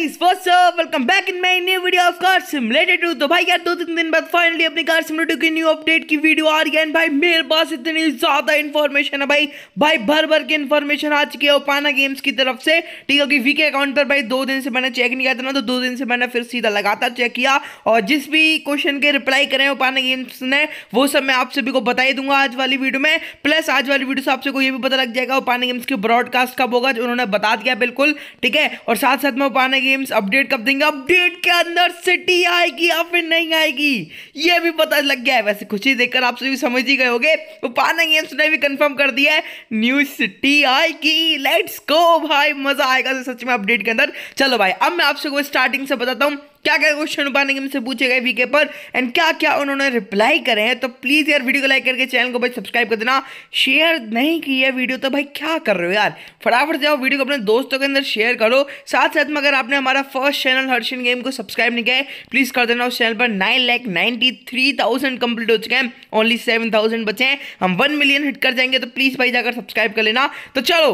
guys what's up welcome back in my new video of car sim related to तो भाई यार दो तीन दिन बाद फाइनली अपनी कार सिम की न्यू अपडेट की वीडियो आ रही है एंड भाई मेरे पास इतनी ज्यादा इंफॉर्मेशन है भाई भाई भर भर के इंफॉर्मेशन आ चुकी है ओपाना गेम्स की तरफ से ठीक है क्योंकि वीके अकाउंट पर भाई दो दिन से मैंने चेक नहीं किया था ना तो दो दिन से मैंने फिर सीधा लगातार चेक किया और जिस भी क्वेश्चन के रिप्लाई करें ओपाना गेम्स ने वो सब मैं आप सभी को बताई दूंगा आज वाली वीडियो में प्लस आज वाली वीडियो से आप सबको ये भी पता लग जाएगा ओपाना गेम्स की ब्रॉडकास्ट कब होगा जो उन्होंने बता दिया बिल्कुल ठीक है और साथ साथ में ओपाना गेम्स अपडेट कब देंगे अपडेट के अंदर सिटी आएगी या फिर नहीं आएगी ये भी पता लग गया है वैसे खुशी देखकर आप सभी समझ ही गए होगे तो पाना गेम्स ने भी कंफर्म कर दिया है न्यू सिटी आएगी लेट्स गो भाई मजा आएगा सच में अपडेट के अंदर चलो भाई अब मैं आप सबको स्टार्टिंग से बताता हूँ क्या क्या क्वेश्चन उपाने के मुझसे पूछे गए वीके पर एंड क्या क्या उन्होंने रिप्लाई करे हैं तो प्लीज़ यार वीडियो को लाइक करके चैनल को भाई सब्सक्राइब कर देना शेयर नहीं की है वीडियो तो भाई क्या कर रहे हो यार फटाफट जाओ वीडियो को अपने दोस्तों के अंदर शेयर करो साथ साथ में अगर आपने हमारा फर्स्ट चैनल हर्षन गेम को सब्सक्राइब नहीं किया है प्लीज़ कर देना उस चैनल पर nine lakh ninety three thousand complete हो चुके हैं ओनली सेवन थाउजेंड बचे हैं हम वन मिलियन हिट कर जाएंगे तो प्लीज़ भाई जाकर सब्सक्राइब कर लेना तो चलो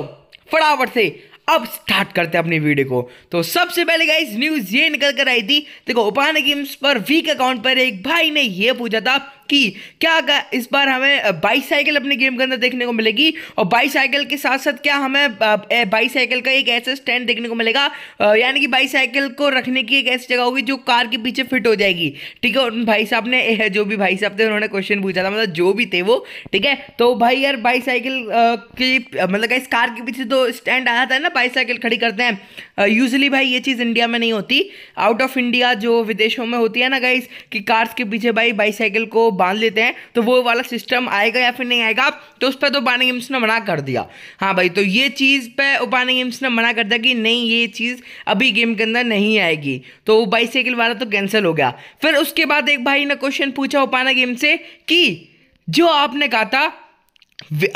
फटाफट से अब स्टार्ट करते हैं अपनी वीडियो को तो सबसे पहले गाइस न्यूज़ ये निकल कर आई थी देखो उपहान गेम्स पर वीक अकाउंट पर एक भाई ने ये पूछा था की क्या इस बार हमें बाईसाइकिल अपने गेम के अंदर देखने को मिलेगी और बाईसाइकिल के साथ साथ क्या हमें बाईसाइकिल का एक ऐसा स्टैंड देखने को मिलेगा यानी कि बाईसाइकिल को रखने की एक ऐसी जगह होगी जो कार के पीछे फिट हो जाएगी ठीक है उन भाई साहब ने जो भी भाई साहब थे उन्होंने क्वेश्चन पूछा था मतलब जो भी थे वो ठीक है तो भाई यार बाईसाइकिल की मतलब इस कार के पीछे तो स्टैंड आया था ना बाईसाइकिल खड़ी करते हैं यूजली भाई ये चीज़ इंडिया में नहीं होती आउट ऑफ इंडिया जो विदेशों में होती है ना गाइस कि कार्स के पीछे भाई बाईसाइकिल को बांध लेते हैं तो वो वाला सिस्टम आएगा या फिर नहीं आएगा तो उस पर तो उबानी गेम्स ने मना कर दिया हाँ भाई तो ये चीज़ पे उबानी गेम्स ने मना कर दिया कि नहीं ये चीज़ अभी गेम के अंदर नहीं आएगी तो वो बाईसाइकिल वाला तो कैंसिल हो गया फिर उसके बाद एक भाई ने क्वेश्चन पूछा उपाना गेम से कि जो आपने कहा था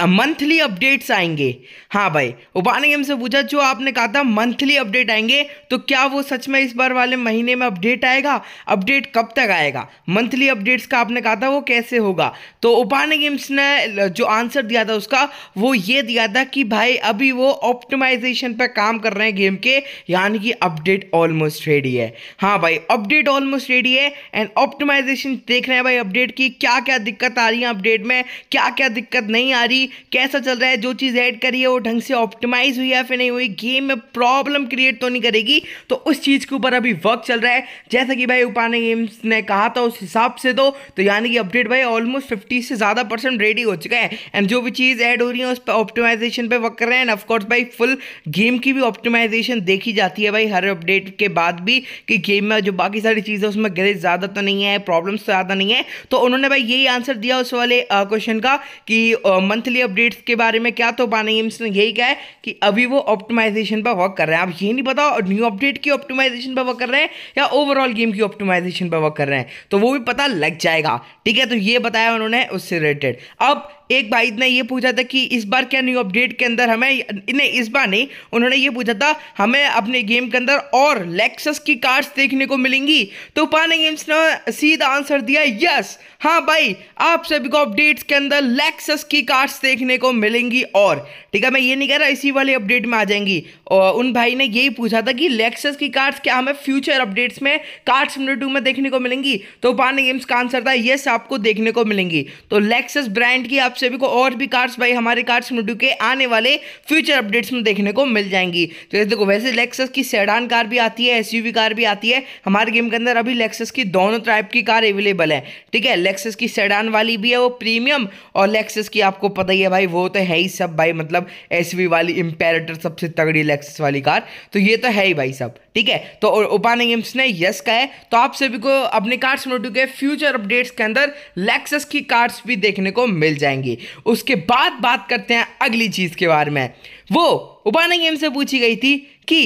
मंथली अपडेट्स आएंगे हाँ भाई उपाने गेम से पूछा जो आपने कहा था मंथली अपडेट आएंगे तो क्या वो सच में इस बार वाले महीने में अपडेट आएगा अपडेट कब तक आएगा मंथली अपडेट्स का आपने कहा था वो कैसे होगा तो उपाने गेम्स ने जो आंसर दिया था उसका वो ये दिया था कि भाई अभी वो ऑप्टिमाइजेशन पर काम कर रहे हैं गेम के यानी कि अपडेट ऑलमोस्ट रेडी है हाँ भाई अपडेट ऑलमोस्ट रेडी है एंड ऑप्टिमाइजेशन देख रहे हैं भाई अपडेट की क्या क्या दिक्कत आ रही है अपडेट में क्या क्या दिक्कत नहीं नहीं आ रही कैसा चल रहा है जो चीज़ ऐड करी है वो ढंग से ऑप्टिमाइज हुई है फिर नहीं हुई गेम में प्रॉब्लम क्रिएट तो नहीं करेगी तो उस चीज़ के ऊपर अभी वर्क चल रहा है जैसा कि भाई उपाने गेम्स ने कहा था उस हिसाब से तो, तो यानी कि अपडेट भाई ऑलमोस्ट फिफ्टी से ज़्यादा परसेंट रेडी हो चुका है एंड जो भी चीज़ ऐड हो रही है उस पर ऑप्टिमाइजेशन पर वर्क कर रहे हैं एंड ऑफकोर्स भाई फुल गेम की भी ऑप्टिमाइजेशन देखी जाती है भाई हर अपडेट के बाद भी कि गेम में जो बाकी सारी चीज़ें उसमें ग्रेज ज़्यादा तो नहीं है प्रॉब्लम्स तो ज़्यादा नहीं है तो उन्होंने भाई यही आंसर दिया उस वाले क्वेश्चन का कि मंथली अपडेट्स के बारे में क्या तो पानी गेम्स ने यही कहा है कि अभी वो ऑप्टिमाइजेशन पर वर्क कर रहे हैं आप ये नहीं बताओ न्यू अपडेट की ऑप्टिमाइजेशन पर वर्क कर रहे हैं या ओवरऑल गेम की ऑप्टिमाइजेशन पर वर्क कर रहे हैं तो वो भी पता लग जाएगा ठीक है तो ये बताया उन्होंने उससे रिलेटेड अब एक भाई ने ये पूछा था कि इस बार क्या न्यू अपडेट के अंदर हमें नहीं इस बार नहीं उन्होंने ये पूछा था हमें अपने गेम के अंदर और लेक्सस की कार्स देखने को मिलेंगी तो पाने गेम्स ने सीधा आंसर दिया यस हाँ भाई आप सभी को अपडेट्स के अंदर लेक्सस की कार्स देखने को मिलेंगी और ठीक है मैं ये नहीं कह रहा इसी वाले अपडेट में आ जाएंगी और उन भाई ने यही पूछा था कि लेक्सस की कार्स क्या हमें फ्यूचर अपडेट्स में कार्स टू में देखने को मिलेंगी तो पाने गेम्स का आंसर था यस आपको देखने को मिलेंगी तो लेक्सस ब्रांड की आप सभी को और भी कार्ड्स भाई हमारे कार्ड्स मोडू के आने वाले फ्यूचर अपडेट्स में देखने को मिल जाएंगी तो ये देखो वैसे लेक्सस की सेडान कार भी आती है एसयूवी कार भी आती है हमारे गेम के अंदर अभी लेक्सस की दोनों टाइप की कार अवेलेबल है ठीक है लेक्सस की सेडान वाली भी है वो प्रीमियम और लेक्सस की आपको पता ही है भाई वो तो है ही सब भाई मतलब एस वाली इम्पेरेटर सबसे तगड़ी लेक्सस वाली कार तो ये तो है ही भाई सब ठीक है तो उपाने गेम्स ने यस का है तो आप सभी को अपने कार्ड्स मोडू के फ्यूचर अपडेट्स के अंदर लेक्सस की कार्ड्स भी देखने को मिल जाएंगी जाएगी उसके बाद बात करते हैं अगली चीज़ के बारे में वो उपाना गेम से पूछी गई थी कि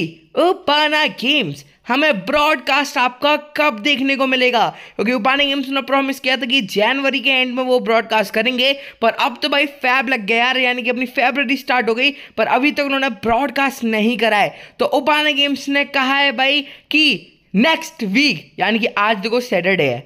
उपाना गेम्स हमें ब्रॉडकास्ट आपका कब देखने को मिलेगा क्योंकि उपाना गेम्स ने प्रॉमिस किया था कि जनवरी के एंड में वो ब्रॉडकास्ट करेंगे पर अब तो भाई फैब लग गया यार यानी कि अपनी फेबररी स्टार्ट हो गई पर अभी तक तो उन्होंने ब्रॉडकास्ट नहीं करा है तो उपाना गेम्स ने कहा है भाई कि नेक्स्ट वीक यानी कि आज देखो सैटरडे है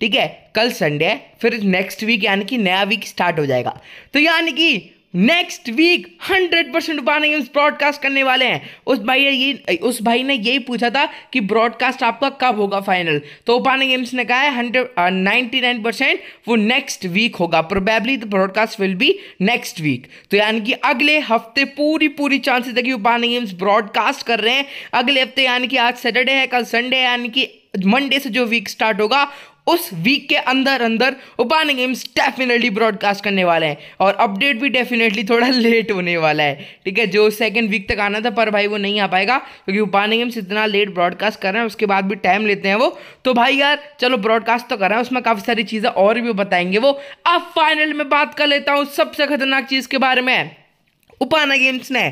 ठीक है कल संडे है फिर नेक्स्ट वीक यानी कि नया वीक स्टार्ट हो जाएगा तो यानी कि नेक्स्ट वीक हंड्रेड परसेंट उपाने गेम्स ब्रॉडकास्ट करने वाले हैं उस भाई ने ये उस भाई ने यही पूछा था कि ब्रॉडकास्ट आपका कब होगा फाइनल तो उपाने गेम्स ने कहा है हंड्रेड नाइन्टी नाइन परसेंट वो नेक्स्ट वीक होगा probably the broadcast will be next week तो यानी कि अगले हफ्ते पूरी पूरी चांसेस है कि उपाने गेम्स ब्रॉडकास्ट कर रहे हैं अगले हफ्ते यानी कि आज सैटरडे है कल संडे यानी कि मंडे से जो वीक स्टार्ट होगा उस वीक के अंदर अंदर उपान गेम्स डेफिनेटली ब्रॉडकास्ट करने वाले हैं और अपडेट भी डेफिनेटली थोड़ा लेट होने वाला है ठीक है जो सेकेंड वीक तक आना था पर भाई वो नहीं आ पाएगा क्योंकि तो उपान गेम्स इतना लेट ब्रॉडकास्ट कर रहे हैं उसके बाद भी टाइम लेते हैं वो तो भाई यार चलो ब्रॉडकास्ट तो कर रहे हैं उसमें काफ़ी सारी चीज़ें और भी बताएंगे वो अब फाइनल में बात कर लेता हूँ सबसे खतरनाक चीज़ के बारे में उपाना गेम्स ने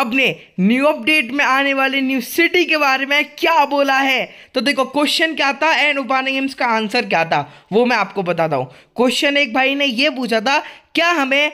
अपने न्यू अपडेट में आने वाले न्यू सिटी के बारे में क्या बोला है तो देखो क्वेश्चन क्या था एंड उपाना गेम्स का आंसर क्या था वो मैं आपको बताता हूँ क्वेश्चन एक भाई ने ये पूछा था क्या हमें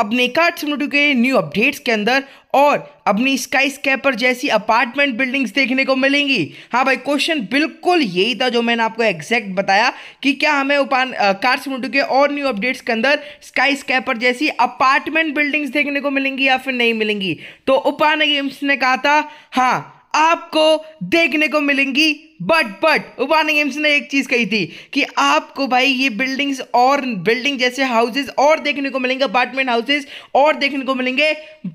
अपने कार्ड सिमटू के न्यू अपडेट्स के अंदर और अपनी स्काई स्कैपर जैसी अपार्टमेंट बिल्डिंग्स देखने को मिलेंगी हाँ भाई क्वेश्चन बिल्कुल यही था जो मैंने आपको एग्जैक्ट बताया कि क्या हमें उपान कार्ड सिमटू के और न्यू अपडेट्स के अंदर स्काई स्कैपर जैसी अपार्टमेंट बिल्डिंग्स देखने को मिलेंगी या फिर नहीं मिलेंगी तो उपान गेम्स ने कहा था हाँ आपको देखने को मिलेंगी बट बट उबाना गेम्स ने एक चीज़ कही थी कि आपको भाई ये बिल्डिंग्स और बिल्डिंग जैसे हाउसेस और देखने को मिलेंगे अपार्टमेंट हाउसेस और देखने को मिलेंगे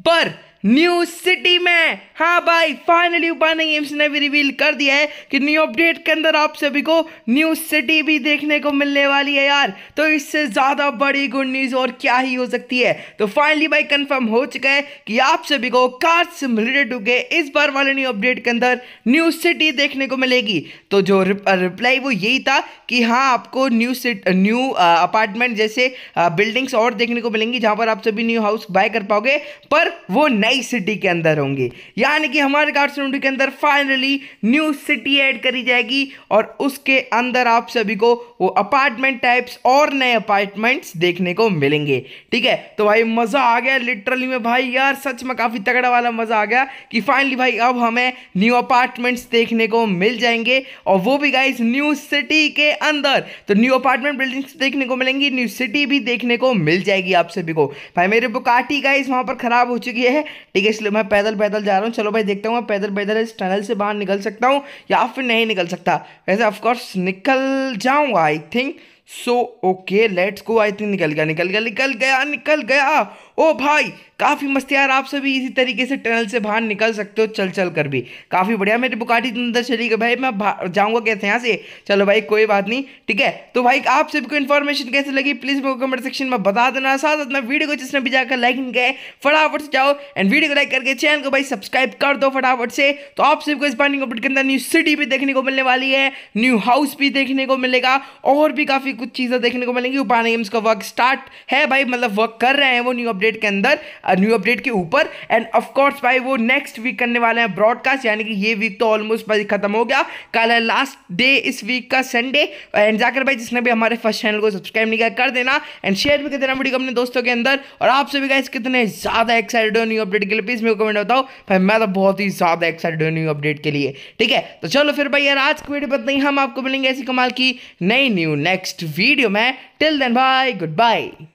पर न्यू सिटी में हाँ भाई फाइनली उपाने गेम्स ने भी रिवील कर दिया है कि न्यू अपडेट के अंदर आप सभी को न्यू सिटी भी देखने को मिलने वाली है यार तो इससे ज़्यादा बड़ी गुड न्यूज़ और क्या ही हो सकती है तो फाइनली भाई कंफर्म हो चुका है कि आप सभी को कार सिमुलेटर टू इस बार वाले न्यू अपडेट के अंदर न्यू सिटी देखने को मिलेगी तो जो रिप्लाई वो यही था कि हाँ आपको न्यू सिट न्यू अपार्टमेंट जैसे बिल्डिंग्स और देखने को मिलेंगी जहाँ पर आप सभी न्यू हाउस बाय कर पाओगे पर वो नई नई सिटी के अंदर होंगे यानी कि हमारे कार्सनुडी के अंदर फाइनली न्यू सिटी ऐड करी जाएगी और उसके अंदर आप सभी को वो अपार्टमेंट टाइप्स और नए अपार्टमेंट्स देखने को मिलेंगे ठीक है तो भाई मज़ा आ गया लिटरली में भाई यार सच में काफ़ी तगड़ा वाला मज़ा आ गया कि फाइनली भाई अब हमें न्यू अपार्टमेंट्स देखने को मिल जाएंगे और वो भी गाइज न्यू सिटी के अंदर तो न्यू अपार्टमेंट बिल्डिंग्स देखने को मिलेंगी न्यू सिटी भी देखने को मिल जाएगी आप सभी को भाई मेरे बुकाटी गाइज वहां पर ख़राब हो चुकी है ठीक है इसलिए मैं पैदल पैदल जा रहा हूँ चलो भाई देखता हूँ मैं पैदल पैदल इस टनल से बाहर निकल सकता हूँ या फिर नहीं निकल सकता वैसे ऑफकोर्स निकल जाऊँगा I think so okay let's go I think निकल गया निकल गया निकल गया निकल गया ओ भाई काफ़ी मस्त यार आप सभी इसी तरीके से टनल से बाहर निकल सकते हो चल चल कर भी काफ़ी बढ़िया मेरी बुकाटी अंदर चली गई भाई मैं जाऊंगा कैसे यहाँ से चलो भाई कोई बात नहीं ठीक है तो भाई आप सभी को इन्फॉर्मेशन कैसे लगी प्लीज़ मेरे कमेंट सेक्शन में बता देना साथ मैं वीडियो को जिसने भी जाकर लाइक नहीं किया फटाफट से जाओ एंड वीडियो को लाइक करके चैनल को भाई सब्सक्राइब कर दो फटाफट से तो आप सभी को इस बार अपडेट के अंदर न्यू सिटी भी देखने को मिलने वाली है न्यू हाउस भी देखने को मिलेगा और भी काफ़ी कुछ चीज़ें देखने को मिलेंगी उपाने गेम्स का वर्क स्टार्ट है भाई मतलब वर्क कर रहे हैं वो न्यू अपडेट अपडेट के अंदर न्यू अपडेट के ऊपर एंड ऑफकोर्स भाई वो नेक्स्ट वीक करने वाले हैं ब्रॉडकास्ट यानी कि ये वीक तो ऑलमोस्ट भाई खत्म हो गया कल है लास्ट डे इस वीक का संडे एंड जाकर भाई जिसने भी हमारे फर्स्ट चैनल को सब्सक्राइब नहीं किया कर देना एंड शेयर भी कर देना वीडियो अपने दोस्तों के अंदर और आप सभी गाइस कितने ज़्यादा एक्साइटेड हो न्यू अपडेट के लिए प्लीज़ मेरे कमेंट बताओ भाई मैं तो बहुत ही ज़्यादा एक्साइटेड हूँ न्यू अपडेट के लिए ठीक है तो चलो फिर भाई यार आज की वीडियो बताइए हम आपको मिलेंगे ऐसी कमाल की नई न्यू नेक्स्ट वीडियो में till then bye good bye